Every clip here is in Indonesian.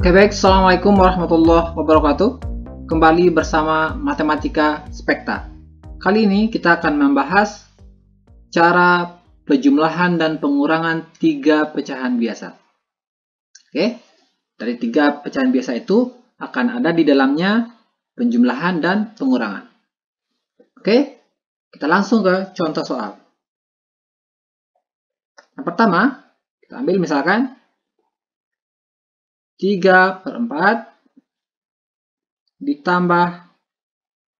Oke baik, Assalamualaikum warahmatullahi wabarakatuh. Kembali bersama Matematika Spekta. Kali ini kita akan membahas cara penjumlahan dan pengurangan tiga pecahan biasa. Oke, dari tiga pecahan biasa itu akan ada di dalamnya penjumlahan dan pengurangan. Oke, kita langsung ke contoh soal. Yang pertama, kita ambil misalkan 3 per 4 ditambah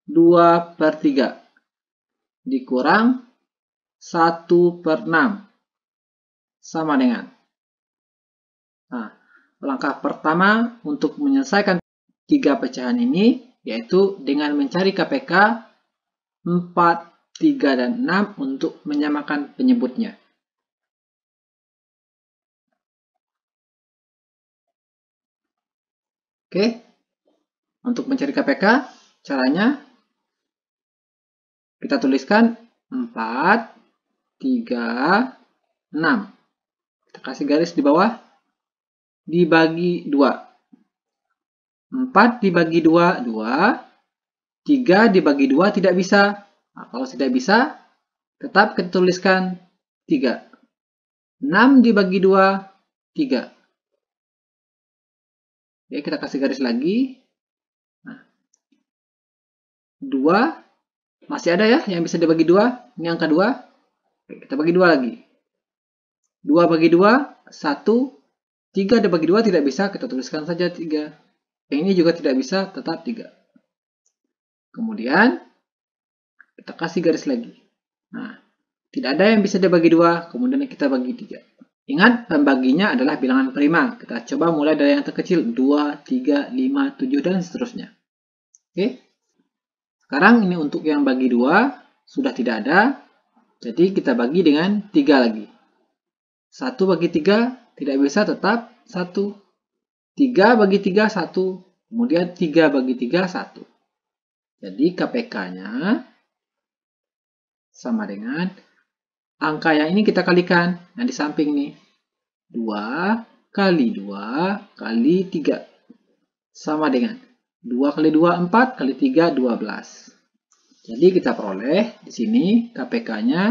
2 per 3 dikurang 1 per 6 sama dengan. Nah, langkah pertama untuk menyelesaikan tiga pecahan ini yaitu dengan mencari KPK 4, 3, dan 6 untuk menyamakan penyebutnya. Oke. Untuk mencari KPK, caranya kita tuliskan 4, 3, 6. Kita kasih garis di bawah, dibagi 2. 4 dibagi 2, 2. 3 dibagi 2 tidak bisa. Nah, kalau tidak bisa, tetap kita tuliskan 3. 6 dibagi 2, 3. Oke, kita kasih garis lagi. Nah, dua masih ada ya yang bisa dibagi dua. Ini angka dua. Oke, kita bagi dua lagi. Dua bagi dua satu. Tiga dibagi dua tidak bisa kita tuliskan saja tiga. Yang ini juga tidak bisa tetap tiga. Kemudian kita kasih garis lagi. Nah, tidak ada yang bisa dibagi dua. Kemudian kita bagi tiga. Ingat, pembaginya adalah bilangan prima. Kita coba mulai dari yang terkecil, 2, 3, 5, 7, dan seterusnya. Oke. Sekarang ini untuk yang bagi 2, sudah tidak ada. Jadi kita bagi dengan 3 lagi. 1 bagi 3, tidak bisa tetap 1. 3 bagi 3, 1. Kemudian 3 bagi 3, 1. Jadi KPK-nya sama dengan 1 angka yang ini kita kalikan. yang nah, di samping nih. 2 kali 2 kali 3. Sama dengan 2 kali 2, 4 kali 3, 12. Jadi kita peroleh di sini KPK-nya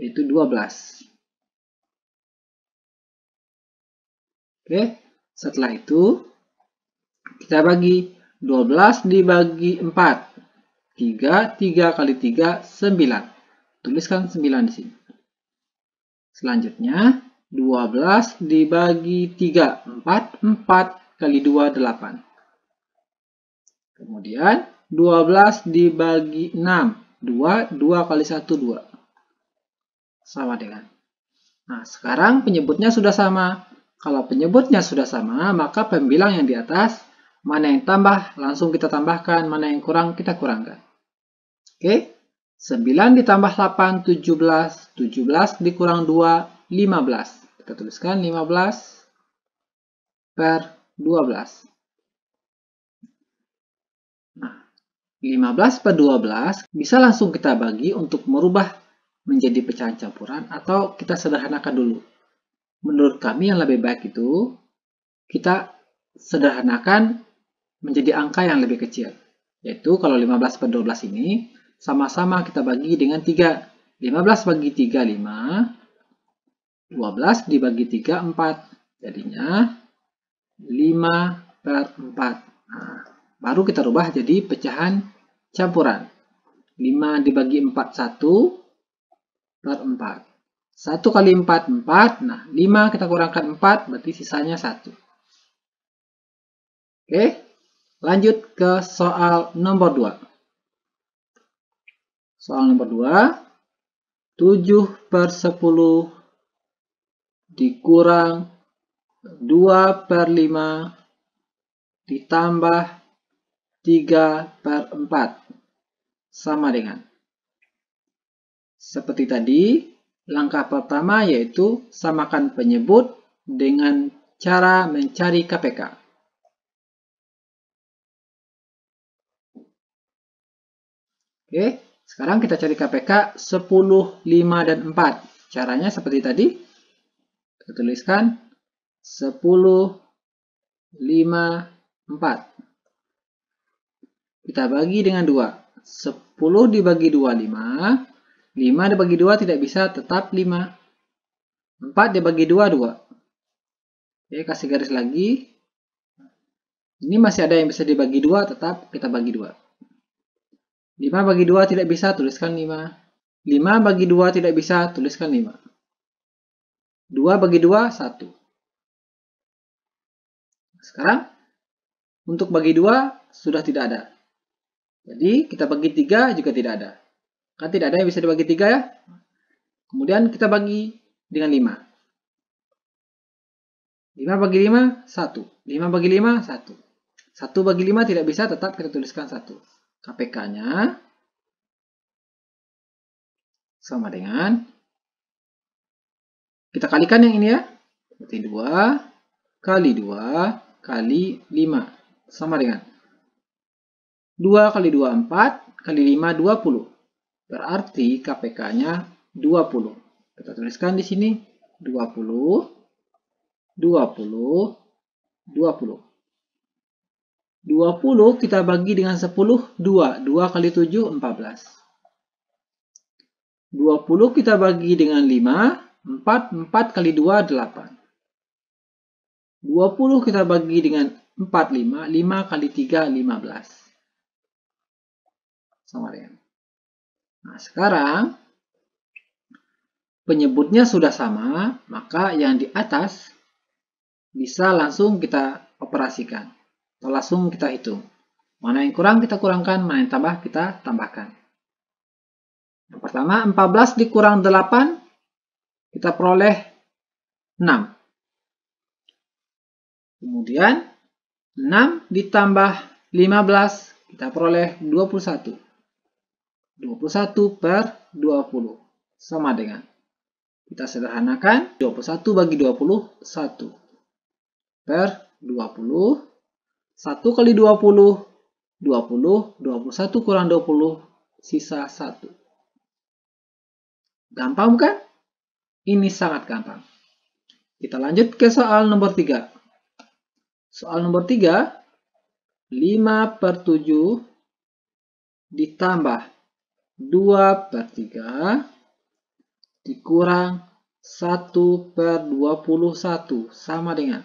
yaitu 12. Oke, setelah itu kita bagi 12 dibagi 4. 3, 3 kali 3, 9. Tuliskan 9 di sini. Selanjutnya, 12 dibagi 3, 4, 4 kali 2, 8. Kemudian, 12 dibagi 6, 2, 2 kali 1, 2. Sama dengan. Nah, sekarang penyebutnya sudah sama. Kalau penyebutnya sudah sama, maka pembilang yang di atas, mana yang tambah langsung kita tambahkan, mana yang kurang kita kurangkan. Oke? Okay? 9 ditambah 8, 17. 17 dikurang 2, 15. Kita tuliskan 15 per 12. Nah, 15 per 12 bisa langsung kita bagi untuk merubah menjadi pecahan campuran atau kita sederhanakan dulu. Menurut kami yang lebih baik itu kita sederhanakan menjadi angka yang lebih kecil. Yaitu kalau 15 per 12 ini sama-sama kita bagi dengan 3. 15 bagi 3, 5. 12 dibagi 3, 4. Jadinya 5 per 4. Nah, baru kita rubah jadi pecahan campuran. 5 dibagi 4, 1 per 4. 1 kali 4, 4. Nah, 5 kita kurangkan 4, berarti sisanya 1. Oke, lanjut ke soal nomor 2. Soal nomor 2, 7 per 10 dikurang 2 per 5 ditambah 3 per 4 sama dengan. Seperti tadi, langkah pertama yaitu samakan penyebut dengan cara mencari KPK. Oke, okay. Sekarang kita cari KPK 10, 5, dan 4. Caranya seperti tadi. Kita tuliskan 10, 5, 4. Kita bagi dengan 2. 10 dibagi 2, 5. 5 dibagi 2 tidak bisa, tetap 5. 4 dibagi 2, 2. Oke, kasih garis lagi. Ini masih ada yang bisa dibagi 2, tetap kita bagi 2. 5 bagi 2 tidak bisa, tuliskan 5. 5 bagi 2 tidak bisa, tuliskan 5. 2 bagi 2, 1. Sekarang, untuk bagi 2 sudah tidak ada. Jadi, kita bagi 3 juga tidak ada. Kan tidak ada yang bisa dibagi 3 ya. Kemudian kita bagi dengan 5. 5 bagi 5, 1. 5 bagi 5, 1. 1 bagi 5 tidak bisa, tetap kita tuliskan 1. KPK-nya sama dengan kita kalikan yang ini ya. Berarti 2 kali 2 kali 5 sama dengan 2 kali 2 4 kali 5 20. Berarti KPK-nya 20. Kita tuliskan di sini 20 20 20. 20 kita bagi dengan 10, 2. 2 kali 7, 14. 20 kita bagi dengan 5, 4. 4 kali 2, 8. 20 kita bagi dengan 4, 5. 5 kali 3, 15. Sama dengan. Nah, sekarang penyebutnya sudah sama, maka yang di atas bisa langsung kita operasikan langsung kita hitung. Mana yang kurang kita kurangkan, mana yang tambah kita tambahkan. Yang pertama, 14 dikurang 8, kita peroleh 6. Kemudian, 6 ditambah 15, kita peroleh 21. 21 per 20 sama dengan kita sederhanakan 21 bagi 21 per 20 1 kali 20, 20, 21 kurang 20, sisa 1. Gampang bukan? Ini sangat gampang. Kita lanjut ke soal nomor 3. Soal nomor 3, 5 per 7 ditambah 2 per 3 dikurang 1 per 21 sama dengan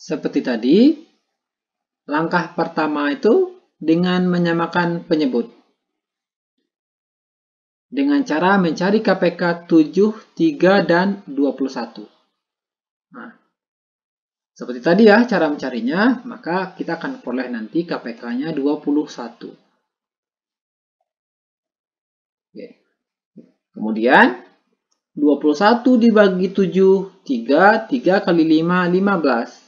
Seperti tadi, langkah pertama itu dengan menyamakan penyebut. Dengan cara mencari KPK 7, 3, dan 21. Nah, seperti tadi ya, cara mencarinya, maka kita akan peroleh nanti KPK-nya 21. Oke. Kemudian, 21 dibagi 7, 3, 3 kali 5, 15.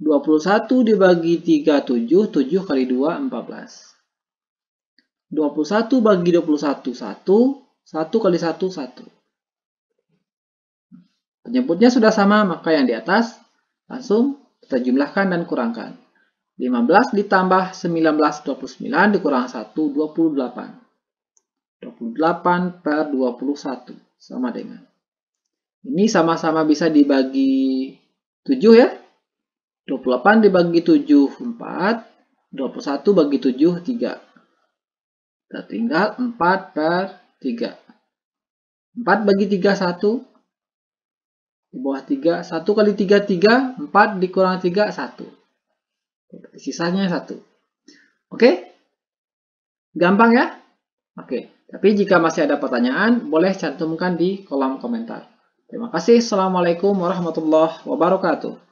21 dibagi 3, 7. 7 kali 2, 14. 21 bagi 21, 1. 1 kali 1, 1. Penyebutnya sudah sama, maka yang di atas langsung kita jumlahkan dan kurangkan. 15 ditambah 19, 29, dikurang 1, 28. 28 per 21, sama dengan. Ini sama-sama bisa dibagi 7 ya. 28 dibagi 7, 4. 21 bagi 7, 3. Kita tinggal 4 per 3. 4 bagi 3, 1. Di bawah 3, 1 kali 3, 3. 4 dikurang 3, 1. Sisanya 1. Oke? Gampang ya? Oke. Tapi jika masih ada pertanyaan, boleh cantumkan di kolom komentar. Terima kasih. Assalamualaikum warahmatullahi wabarakatuh.